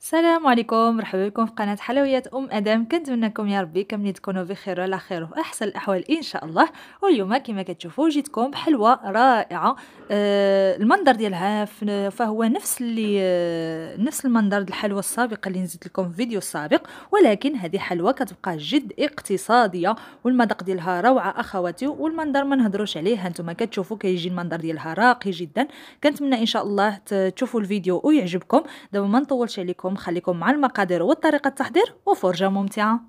السلام عليكم مرحبا بكم في قناه حلويات ام ادم كنتمنىكم يا ربي كاملين تكونوا بخير على خير وفي احسن الاحوال ان شاء الله واليوم كما كتشوفوا جيتكم بحلوه رائعه آه المنظر ديالها فهو نفس اللي آه نفس المنظر ديال الحلوه السابقه اللي نزلت لكم في فيديو سابق ولكن هذه حلوه كتبقى جد اقتصاديه والمذاق ديالها روعه اخواتي والمنظر ما نهضروش عليه هانتوما كتشوفوا كيجي المنظر ديالها راقي جدا كنتمنى ان شاء الله تشوفوا الفيديو ويعجبكم دابا ما نطولش عليكم معكم خليكم مع المقادير والطريقة التحضير وفرجة ممتعة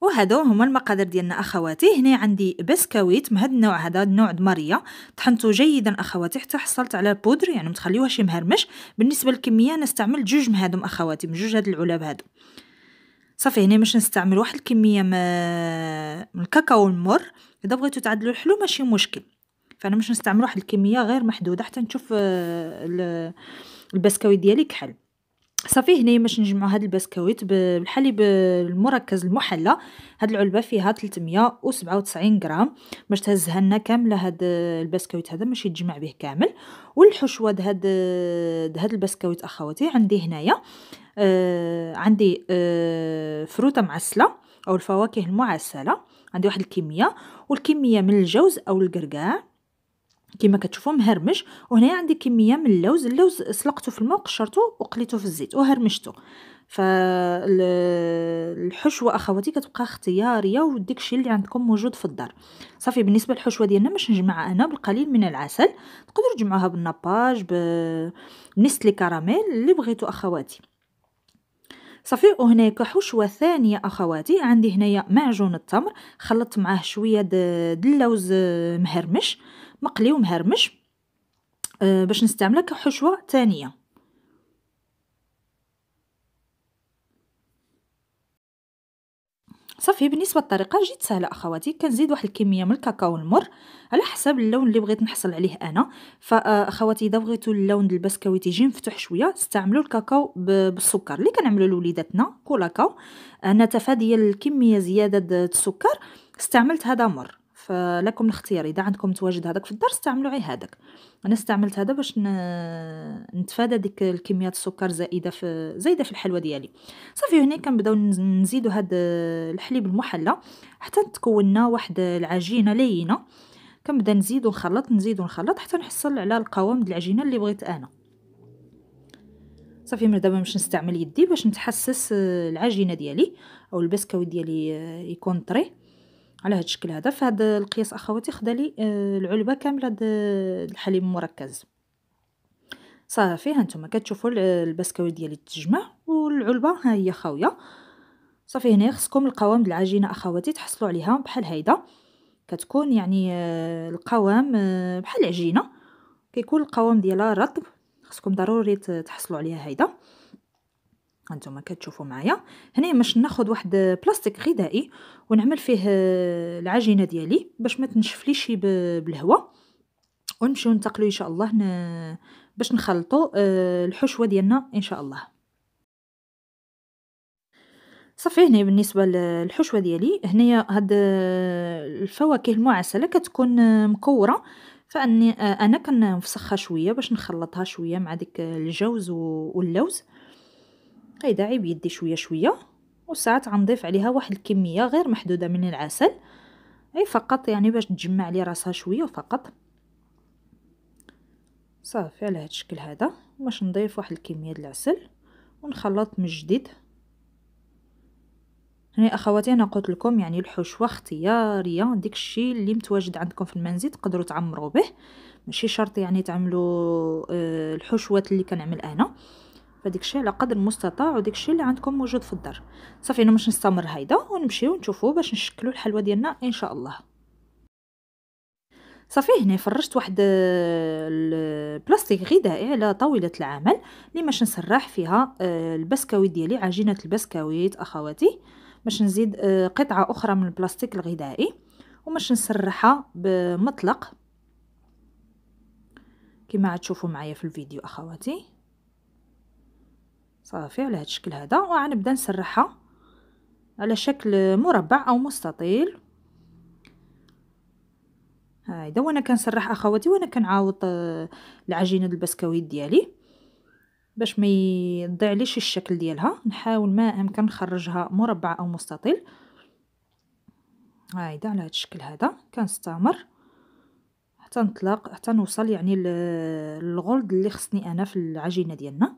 وهادو هما المقادير ديالنا اخواتي هنا عندي بسكويت من هاد النوع هذا النوع دمريه طحنته جيدا اخواتي حتى حصلت على البودر يعني ما تخليوهاش يمهرمش بالنسبه للكميه انا استعملت جوج من هادو اخواتي من جوج هاد العلب هادو صافي هنا باش نستعمل واحد الكميه من الكاكاو المر اذا بغيتو تعدلوا الحلو ماشي مشكل فانا باش نستعمل واحد الكميه غير محدوده حتى نشوف آه البسكويت ديالي كحل صافي هنايا باش نجمعوا هاد البسكويت بالحليب المركز المحلى هاد العلبه فيها 397 غرام باش تهزها لنا كامله هاد البسكويت هذا باش يتجمع به كامل والحشوه هاد هاد البسكويت اخواتي عندي هنايا آه عندي آه فروته معسله او الفواكه المعسله عندي واحد الكميه والكميه من الجوز او القرقاع كما كتشوفوا مهرمش وهنا عندي كميه من اللوز اللوز سلقته في الماء وقشرته وقليته في الزيت وهرمشته فالحشوه اخواتي كتبقى اختياريه وديك الشيء اللي عندكم موجود في الدار صافي بالنسبه للحشوه ديالنا باش نجمعها انا بالقليل من العسل تقدروا تجمعوها بالناباج لي كراميل اللي بغيتو اخواتي صافي وهناك حشوه ثانيه اخواتي عندي هنايا معجون التمر خلطت معاه شويه د اللوز مهرمش مقلي ومهرمش آه، باش نستعمله كحشوه ثانيه صافي بالنسبه للطريقه جيت سهله اخواتي كنزيد واحد الكميه من الكاكاو المر على حسب اللون اللي بغيت نحصل عليه انا فاخواتي اذا بغيتو اللون ديال البسكويت يجي مفتوح شويه استعملوا الكاكاو بالسكر اللي كنعملوا لوليداتنا كولاكاو انا آه، تفاديا الكميه زياده السكر استعملت هذا مر لكم الاختيار اذا عندكم تواجد هذاك في الدار استعملوا غير هذاك انا استعملت هذا باش نتفادى ديك الكميات السكر زائده في زايده في الحلوى ديالي صافي هنا كنبداو نزيدوا هذا الحليب المحلى حتى تكوننا واحد العجينه لينه كنبدا نزيد ونخلط نزيد ونخلط حتى نحصل على القوام د العجينه اللي بغيت انا صافي من دابا باش نستعمل يدي باش نتحسس العجينه ديالي او البسكويت ديالي يكون طري على هذا الشكل هذا فهاد القياس اخواتي خدا لي آه، العلبه كامله د الحليب المركز صافي هانتوما كتشوفوا البسكويت ديالي تجمع والعلبه ها هي خاويه صافي هنا خصكم القوام د العجينه اخواتي تحصلوا عليها بحال هيدا كتكون يعني آه، القوام آه، بحال العجينه كيكون القوام ديالها رطب خصكم ضروري تحصلوا عليها هيدا هانتوما كتشوفوا معايا هنا باش ناخذ واحد بلاستيك غذائي ونعمل فيه آه، العجينه ديالي باش ما تنشفليش بالهواء ونمشيو ننتقلوا ان شاء الله ن... باش نخلطوا آه، الحشوه ديالنا ان شاء الله صافي هنا بالنسبه للحشوه ديالي هنايا هاد آه، الفواكه المعسله كتكون مكوره فاني انا كنفسخها شويه باش نخلطها شويه مع ديك الجوز واللوز قايداعي بيدي شويه شويه وساعات غنضيف عليها واحد الكميه غير محدوده من العسل اي فقط يعني باش تجمع لي راسها شويه فقط صافي على هذا الشكل هذا باش نضيف واحد الكميه ديال العسل ونخلط من جديد هنا اخواتي انا قلت لكم يعني الحشوه اختياريه ديك الشيء اللي متواجد عندكم في المنزل تقدروا تعمروا به ماشي شرط يعني تعملوا آه، الحشوات اللي كنعمل انا فديك الشيء على قدر المستطاع وديك الشيء اللي عندكم موجود في الدار صافي انا باش نستمر هيدا ونمشيو نشوفو باش نشكلو الحلوى ديالنا ان شاء الله صافي هنا فرشت واحد آه، البلاستيك غذائي على طاوله العمل اللي باش نسرح فيها آه، البسكويت ديالي عجينه البسكويت اخواتي باش نزيد آه، قطعه اخرى من البلاستيك الغذائي وماش نسرحها بمطلق كما تشوفوا معايا في الفيديو اخواتي صافي على هذا الشكل هذا وغنبدا نسرحها على شكل مربع او مستطيل هايدا وانا كنسرح اخواتي وانا كنعاود آه، العجينه البسكويت ديالي باش ما يضيعليش الشكل ديالها نحاول ما امكن نخرجها مربع او مستطيل هايدا على هذا الشكل هذا كنستمر حتى نطلق حتى نوصل يعني للغلد اللي خصني انا في العجينه ديالنا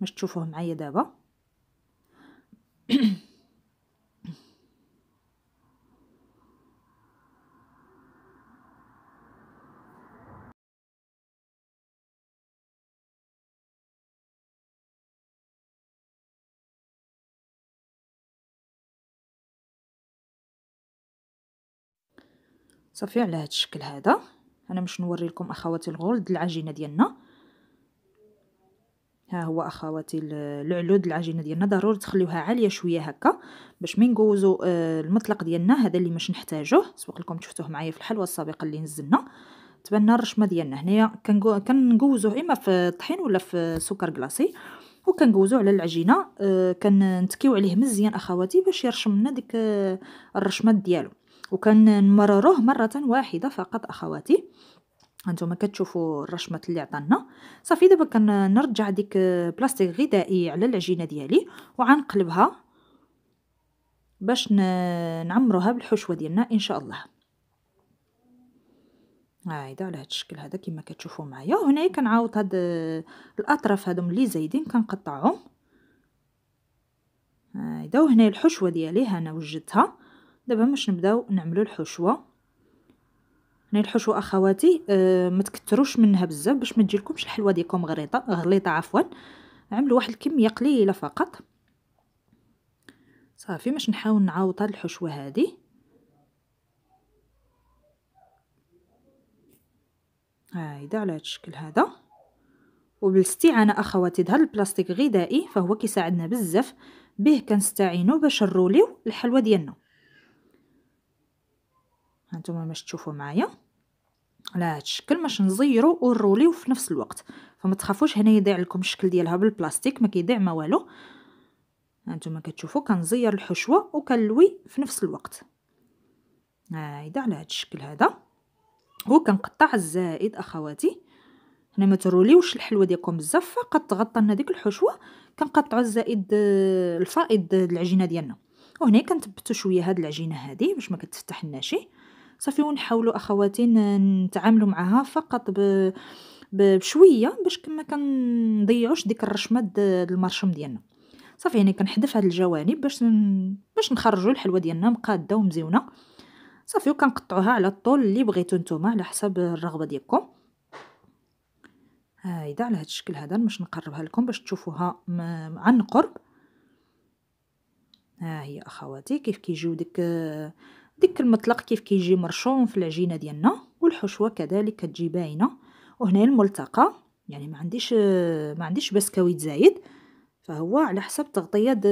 باش تشوفوه معايا دابا صافي على هذا الشكل هذا انا باش نوري لكم اخواتي الغرد العجينه ديالنا ها هو اخواتي العلود العجينه ديالنا ضروري تخليوها عاليه شويه هكا باش من نقوزو آه، المطلق ديالنا هذا اللي مش نحتاجوه سبق لكم شفتوه معايا في الحلوه السابقه اللي نزلنا تبان الرشمه ديالنا هنايا كنجوزو اما في الطحين ولا في سكر كلاصي وكنجوزو على العجينه آه، كنتكيو عليه مزيان اخواتي باش يرشم لنا ديك آه، الرشمات ديالو وكنمرروه مره واحده فقط اخواتي هانتوما كتشوفوا الرشمة اللي عطانا صافي دابا كنرجع ديك بلاستيك غذائي على العجينه ديالي وعنقلبها باش نعمروها بالحشوه ديالنا ان شاء الله هايدا على هاد الشكل هذا كما كتشوفوا معايا وهنايا كنعاود هاد الاطراف هادو اللي زايدين كنقطعهم هايدا وهنا الحشوه ديالي هنا وجدتها دابا باش نبداو نعملو الحشوه هنا يعني الحشو اخواتي أه ما تكثروش منها بزاف باش ما تجيلكمش الحلوه ديالكم غليطه غليطه عفوا عملوا واحد الكميه قليله فقط صافي باش نحاول نعوض هاد الحشوه هذه هايدا على هاد الشكل هذا وبالاستعانه اخواتي بهذا البلاستيك غذائي فهو كيساعدنا بزاف به كنستعينو باش نروليو الحلوه ديالنا هانتوما باش تشوفوا معايا على هذا الشكل باش نزيرو ونروليو في نفس الوقت فما تخافوش هنا يضيع لكم الشكل ديالها بالبلاستيك ما كيضيع ما والو هانتوما كتشوفوا كنزير الحشوه وكنلوي في نفس الوقت هايدا على هذا الشكل هذا وكنقطع الزائد اخواتي هنا ما تروليوش الحلوه ديالكم بزاف فقط تغطى لنا ديك الحشوه كنقطعوا الزائد الفائض العجينه ديالنا وهنا كنثبتوا شويه هاد العجينه هذه باش ما كتفتحناش شي صافي ونحاولوا اخواتي نتعاملوا معها فقط ب بشويه باش كما كنضيعوش ديك الرشمه د المرشم ديالنا صافي يعني كنحذف هاد الجوانب باش ن... باش نخرجوا الحلوه ديالنا مقاده ومزيونه صافي وكنقطعوها على الطول اللي بغيتو نتوما على حسب الرغبه ديالكم هايدا على هاد الشكل هذا باش نقربها لكم باش تشوفوها م... عن قرب ها هي اخواتي كيف كيجيو ديك ديك المطلق كيف كيجي مرشوم في العجينه ديالنا والحشوه كذلك كتجي باينه وهنا الملتقى يعني ما عنديش ما عنديش بسكويت زايد فهو على حسب تغطيه د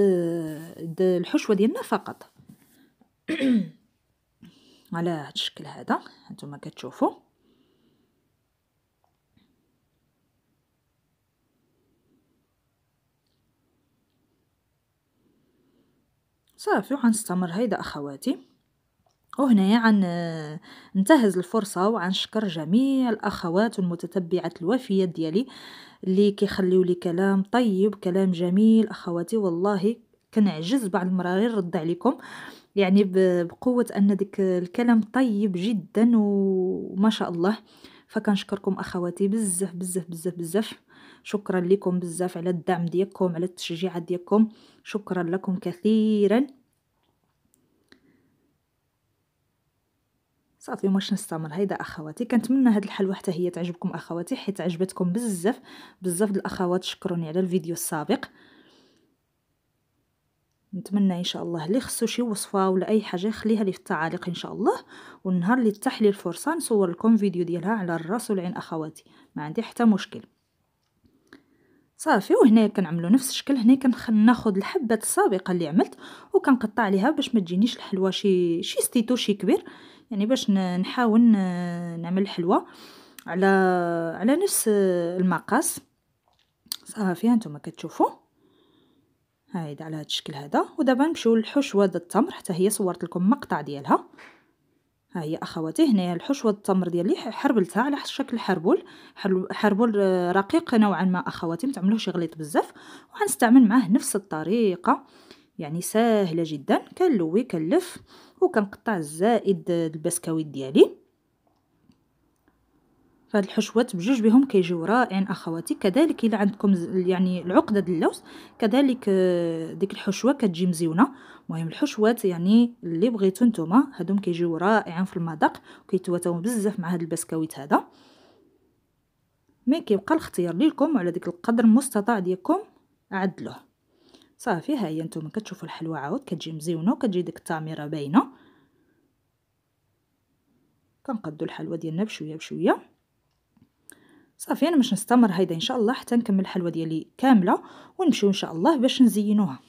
دي الحشوه ديالنا فقط على هذا الشكل هذا هانتوما كتشوفوا صافي وغنستمر هيدا اخواتي وهنا عن انتهز الفرصة وعن شكر جميع الأخوات والمتتبعات الوفيات ديالي اللي كيخليوا لي كلام طيب كلام جميل أخواتي والله كنعجز بعض المرات غير نرد عليكم يعني بقوة أن ديك الكلام طيب جدا وما شاء الله فكنشكركم أخواتي بزاف بزاف بزاف بزاف شكرا لكم بزاف على الدعم ديالكم على التشجيعات ديالكم شكرا لكم كثيرا صافي وماش نستمر هيدا اخواتي كنتمنى هاد الحلوه حتى هي تعجبكم اخواتي حيت عجبتكم بزاف بزاف الاخوات شكروني على الفيديو السابق نتمنى ان شاء الله اللي خصو شي وصفه ولا اي حاجه يخليها لي في التعاليق ان شاء الله والنهار اللي تتاح لي الفرصه نصور لكم فيديو ديالها على الراس والعين اخواتي ما عندي حتى مشكل صافي وهنايا كنعملو نفس الشكل هنا كناخذ الحبات السابقه اللي عملت وكنقطع عليها باش ما تجينيش الحلوه شي شي ستيتو شي كبير يعني باش نحاول نعمل حلوه على على نفس المقاس صافي هانتوما كتشوفوا هايد على هذا الشكل هذا ودابا نمشيو للحشوه د التمر حتى هي صورت لكم مقطع ديالها ها هي اخواتي هنايا الحشوه التمر ديالي حربلتها على شكل حربول حربول رقيق نوعا ما اخواتي ما تعملوش يغليط بزاف وغنستعمل معاه نفس الطريقه يعني ساهله جدا كنلوي كنلف وكنقطع الزائد البسكويت ديالي فهاد الحشوات بجوج بهم كيجيو رائعين اخواتي كذلك الا عندكم يعني العقده د اللوز كذلك آه، ديك الحشوه كتجي مزيونه المهم الحشوات يعني اللي بغيتو نتوما هادوم كيجيو رائعين في المذاق وكيتواتاو بزاف مع هاد البسكويت هذا مي كيبقى الاختيار ليكم على ديك القدر المستطاع ديالكم عدلوه صافي ها هي نتوما كتشوفوا الحلوه عاود كتجي مزيونه وكتجي ديك التاميره باينه كنقدوا الحلوه ديالنا بشويه بشويه صافي انا باش نستمر هيدا ان شاء الله حتى نكمل الحلوه ديالي كامله ونمشيو ان شاء الله باش نزينوها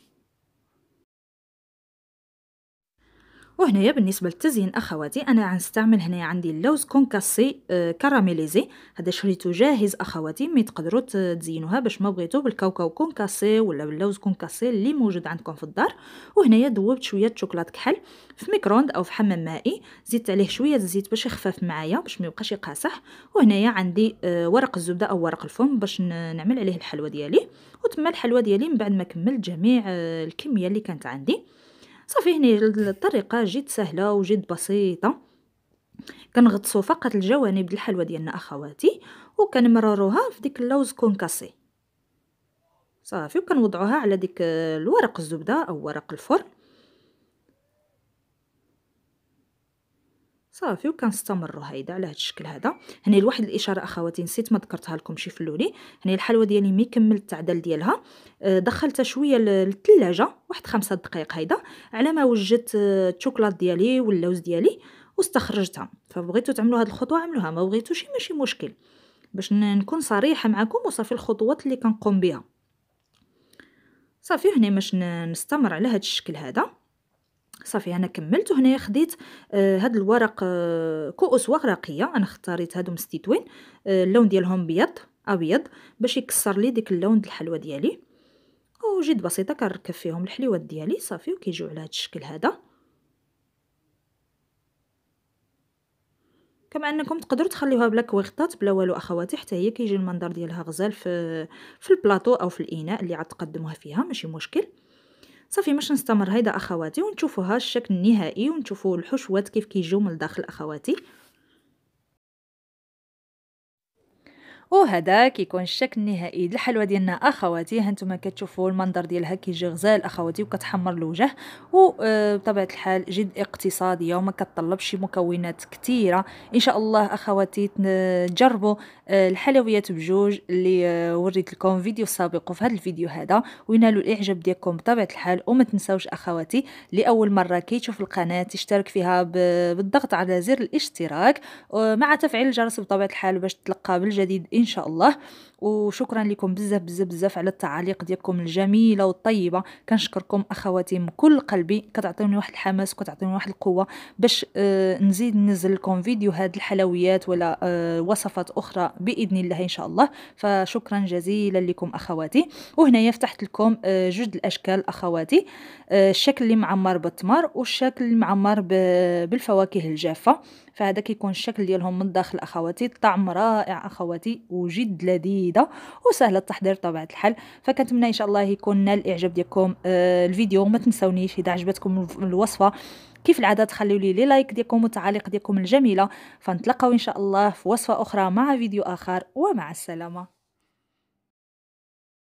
وهنايا بالنسبه للتزيين اخواتي انا غنستعمل هنايا عندي اللوز كونكاسي آه، كراميليزي هذا شريته جاهز اخواتي مي تقدروا تزينوها باش ما بغيتو بالكاوكاو كونكاسي ولا باللوز كونكاسي اللي موجود عندكم في الدار وهنايا ذوبت شويه شوكولاط كحل في ميكروند او في حمام مائي زدت عليه شويه الزيت باش يخفف معايا باش ما يبقاش يقاسح وهنايا عندي آه، ورق الزبده او ورق الفوم باش نعمل عليه الحلوى ديالي وتما الحلوى ديالي من بعد ما كملت جميع آه، الكميه اللي كانت عندي صافي هنا الطريقه جد سهله وجد بسيطه كنغطسو فقط الجوانب الحلوه ديالنا اخواتي وكنمرروها في ديك اللوز كونكاسي صافي وكنوضعوها على ديك الورق الزبده او ورق الفرن صافي وكنستمروا هيدا على هاد الشكل هذا هنا لواحد الاشاره اخواتي نسيت ما ذكرتها لكم شي في اللولي هنا الحلوه ديالي ملي كملت التعدل ديالها آه، دخلتها شويه للثلاجه واحد خمسة دقائق هيدا على ما وجدت آه، الشوكولات ديالي واللوز ديالي واستخرجتها فبغيتو تعملوا هاد الخطوه عملوها ما بغيتوش ماشي مشكل باش نكون صريحه معكم وصافي الخطوات اللي كنقوم بها صافي هنا باش نستمر على هاد الشكل هذا صافي انا كملت هنا خديت آه هاد الورق آه كؤوس ورقيه انا اختاريت هادو مستيتوين آه اللون ديالهم بيض ابيض باش يكسر لي ديك اللون د الحلوى ديالي وجد بسيطه كنركب فيهم الحليوات ديالي صافي وكيجيو على هاد الشكل هذا كما انكم تقدروا تخليوها بلا كويغطات بلا والو اخواتي حتى هي كيجي المنظر ديالها غزال في في البلاطو او في الاناء اللي عاد تقدموها فيها ماشي مشكل صافي باش نستمر هيدا اخواتي ونشوفوها الشكل النهائي ونشوفو الحشوات كيف كيجيو من داخل اخواتي وهذا كيكون الشكل النهائي للحلوى ديالنا اخواتي هانتوما كتشوفوا المنظر ديالها كيجي غزال اخواتي وكتحمر الوجه وطبيعه آه، الحال جد اقتصاديه وما كتطلبش مكونات كثيره ان شاء الله اخواتي تجربوا آه، الحلويات بجوج اللي آه، وريت لكم فيديو سابق في هذا الفيديو هذا وينالوا الاعجاب ديالكم بطبيعه الحال وما تنساوش اخواتي لاول مره كيشوف القناه تشترك فيها بالضغط على زر الاشتراك مع تفعيل الجرس بطبيعه الحال باش تلقى بالجديد ان شاء الله وشكرا لكم بزاف بزاف بزاف على التعاليق ديالكم الجميله والطيبه كنشكركم اخواتي من كل قلبي كتعطيوني واحد الحماس وكتعطيوني واحد القوه باش آه نزيد ننزل لكم فيديو هاد الحلويات ولا آه وصفات اخرى باذن الله ان شاء الله فشكرا جزيلا لكم اخواتي وهنايا فتحت لكم آه جوج الاشكال اخواتي آه، الشكل اللي معمر بالتمر والشكل اللي معمر بالفواكه الجافه فهذا كيكون الشكل ديالهم من الداخل اخواتي الطعم رائع اخواتي وجد لذيذه وسهله التحضير طبعا الحال فكنتمنى ان شاء الله يكون نال الاعجاب ديالكم آه الفيديو وما تنسونيش اذا عجبتكم الوصفه كيف العاده تخليو لي لي لايك ديالكم والتعاليق ديالكم الجميله فنتلقاو ان شاء الله في وصفه اخرى مع فيديو اخر ومع السلامه